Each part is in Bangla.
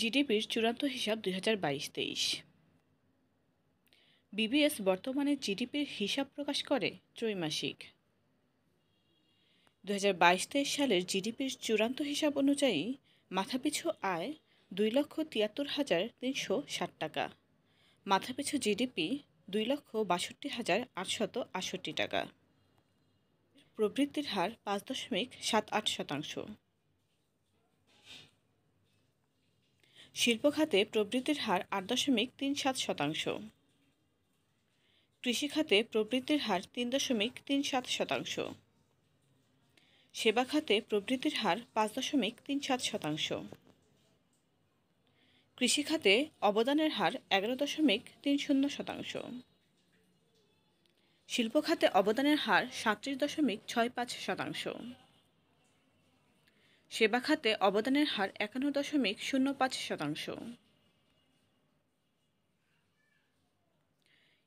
জিডিপির চূড়ান্ত হিসাব দুই হাজার বাইশ তেইশ বিবিএস বর্তমানে জিডিপির হিসাব প্রকাশ করে ত্রৈমাসিক দু হাজার বাইশ তেইশ সালের জিডিপির চূড়ান্ত হিসাব অনুযায়ী মাথাপিছু আয় দুই লক্ষ তিয়াত্তর হাজার তিনশো ষাট টাকা মাথাপিছু জিডিপি দুই লক্ষ বাষট্টি হাজার আটশত আটষট্টি টাকা প্রবৃত্তির হার পাঁচ দশমিক সাত আট শতাংশ শিল্প খাতে প্রবৃত্তির হার আট দশমিক তিন সাত শতাংশ কৃষি খাতে প্রবৃত্তির হার তিন দশমিক তিন সাত শতাংশ সেবা খাতে প্রবৃত্তির হার পাঁচ দশমিক তিন সাত শতাংশ কৃষি খাতে অবদানের হার এগারো দশমিক তিন শূন্য শতাংশ শিল্প খাতে অবদানের হার সাতত্রিশ দশমিক ছয় পাঁচ শতাংশ সেবা খাতে অবদানের হার একান্ন দশমিক শূন্য পাঁচ শতাংশ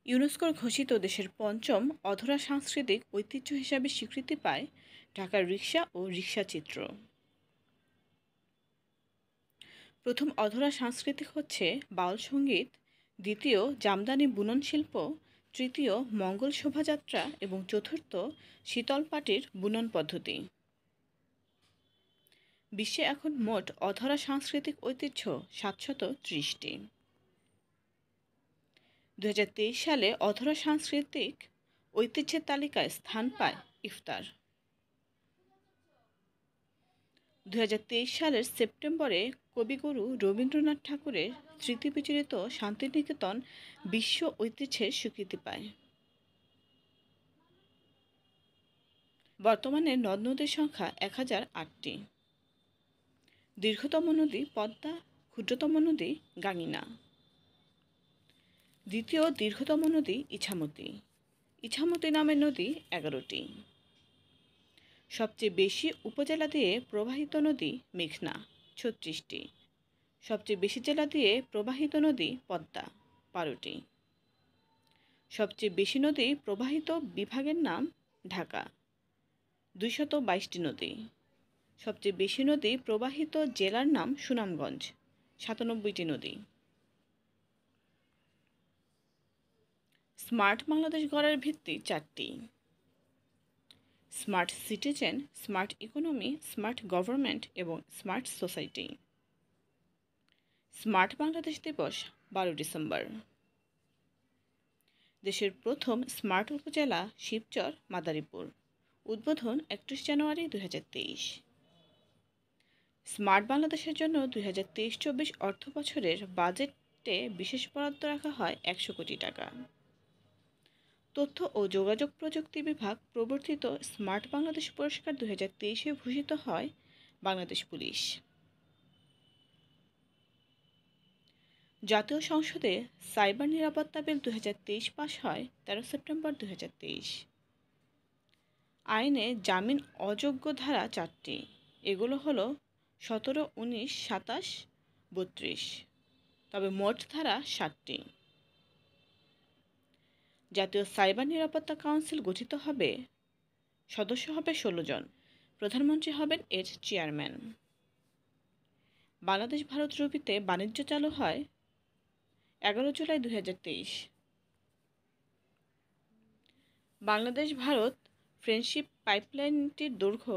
ইউনেস্কোর ঘোষিত দেশের পঞ্চম অধরা সাংস্কৃতিক ঐতিহ্য হিসাবে স্বীকৃতি পায় ঢাকার রিক্সা ও রিক্সা চিত্র প্রথম অধরা সাংস্কৃতিক হচ্ছে বাউল সঙ্গীত দ্বিতীয় জামদানি বুনন শিল্প তৃতীয় মঙ্গল শোভাযাত্রা এবং চতুর্থ শীতল পাটির বুনন পদ্ধতি বিশ্বে এখন মোট অধরা সাংস্কৃতিক ঐতিহ্য সাতশত ত্রিশটি দু সালে অধরা সাংস্কৃতিক ঐতিহ্যের তালিকায় স্থান পায় ইফতার দু সালের সেপ্টেম্বরে কবিগুরু রবীন্দ্রনাথ ঠাকুরের স্মৃতিবিচরিত শান্তিনিকেতন বিশ্ব ঐতিহ্যের স্বীকৃতি পায় বর্তমানে নদ নদীর সংখ্যা এক হাজার আটটি দীর্ঘতম নদী পদ্মা ক্ষুদ্রতম নদী গাঙ্গিনা দ্বিতীয় দীর্ঘতম নদী ইছামতি ইছামতি নামের নদী এগারোটি সবচেয়ে বেশি উপজেলা দিয়ে প্রবাহিত নদী মেঘনা ছত্রিশটি সবচেয়ে বেশি জেলা দিয়ে প্রবাহিত নদী পদ্মা বারোটি সবচেয়ে বেশি নদী প্রবাহিত বিভাগের নাম ঢাকা দুইশত বাইশটি নদী সবচেয়ে বেশি নদী প্রবাহিত জেলার নাম সুনামগঞ্জ সাতানব্বইটি নদী স্মার্ট বাংলাদেশ গড়ার ভিত্তি চারটি smart citizen smart economy smart government এবং স্মার্ট সোসাইটি স্মার্ট বাংলাদেশ দিবস বারো ডিসেম্বর দেশের প্রথম স্মার্ট উপজেলা শিবচর মাদারীপুর উদ্বোধন একত্রিশ জানুয়ারি দু স্মার্ট বাংলাদেশের জন্য দুই হাজার তেইশ চব্বিশ অর্থ বছরের বাজেটে বিশেষ বরাদ্দ রাখা হয় একশো কোটি টাকা তথ্য ও যোগাযোগ প্রযুক্তি বিভাগ প্রবর্তিত স্মার্ট বাংলাদেশ পুরস্কার দুই হাজার তেইশে ভূষিত হয় বাংলাদেশ পুলিশ জাতীয় সংসদে সাইবার নিরাপত্তা বিল দু পাশ হয় তেরো সেপ্টেম্বর দু আইনে জামিন অযোগ্য ধারা চারটি এগুলো হলো সতেরো উনিশ সাতাশ বত্রিশ তবে মোট ধারা সাতটি জাতীয় সাইবার নিরাপত্তা কাউন্সিল গঠিত হবে সদস্য হবে ষোলো জন প্রধানমন্ত্রী হবেন এর চেয়ারম্যান বাংলাদেশ ভারত রুপিতে বাণিজ্য চালু হয় এগারো জুলাই দু বাংলাদেশ ভারত ফ্রেন্ডশিপ পাইপলাইনটির দৈর্ঘ্য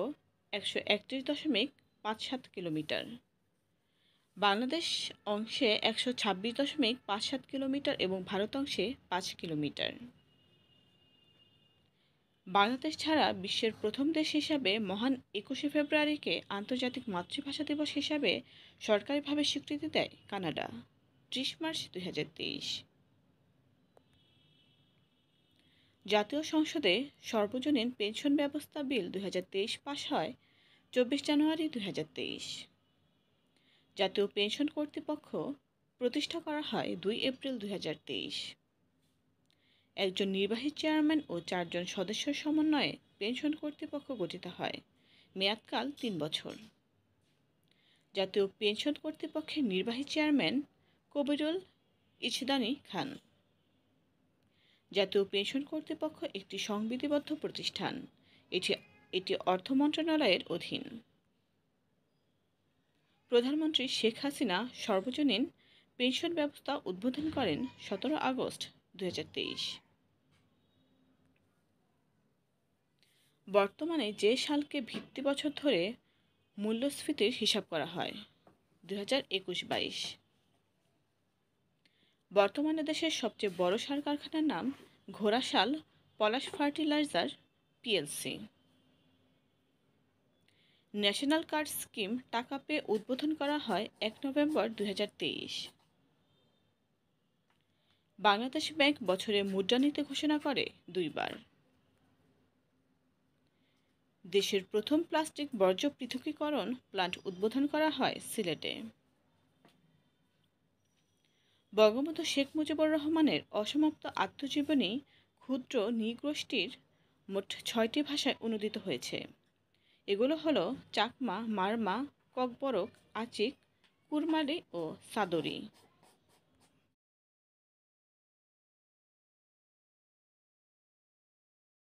একশো একত্রিশ দশমিক পাঁচ সাত কিলোমিটার বাংলাদেশ অংশে একশো ছাব্বিশ দশমিক পাঁচ সাত কিলোমিটার এবং ভারত অংশে পাঁচ কিলোমিটার বাংলাদেশ ছাড়া বিশ্বের প্রথম দেশ হিসাবে মহান একুশে ফেব্রুয়ারিকে আন্তর্জাতিক মাতৃভাষা দিবস হিসাবে সরকারিভাবে স্বীকৃতি দেয় কানাডা ত্রিশ মার্চ দুই হাজার তেইশ জাতীয় সংসদে সর্বজনীন পেনশন ব্যবস্থা বিল দুই পাশ হয় চব্বিশ জানুয়ারি দু জাতীয় পেনশন কর্তৃপক্ষ প্রতিষ্ঠা করা হয় দুই এপ্রিল দু একজন নির্বাহী চেয়ারম্যান ও চারজন সদস্যের সমন্বয়ে পেনশন কর্তৃপক্ষ গঠিত হয় মেয়াদকাল তিন বছর জাতীয় পেনশন কর্তৃপক্ষের নির্বাহী চেয়ারম্যান কবিরুল ইছদানি খান জাতীয় পেনশন কর্তৃপক্ষ একটি সংবিধিবদ্ধ প্রতিষ্ঠান এটি এটি অর্থ মন্ত্রণালয়ের অধীন প্রধানমন্ত্রী শেখ হাসিনা সর্বজনীন পেনশন ব্যবস্থা উদ্বোধন করেন সতেরো আগস্ট দু বর্তমানে যে সালকে ভিত্তি বছর ধরে মূল্যস্ফীতির হিসাব করা হয় দু হাজার একুশ বাইশ বর্তমানে দেশের সবচেয়ে বড় সার কারখানার নাম Ghorashal Palash fertiliser PLC national card scheme টাকা পেয়ে উদ্বোধন করা হয় এক নভেম্বর দু বাংলাদেশ ব্যাংক বছরে মুদ্রানীতি ঘোষণা করে দুইবার দেশের প্রথম প্লাস্টিক বর্জ্য পৃথকীকরণ প্লান্ট উদ্বোধন করা হয় সিলেটে বঙ্গবন্ধু শেখ মুজিবুর রহমানের অসমাপ্ত আত্মজীবনী ক্ষুদ্র নৃগোষ্ঠীর মোট ছয়টি ভাষায় অনুদিত হয়েছে এগুলো হলো চাকমা মারমা ককবরক আচিক কুরমারি ও সাদরি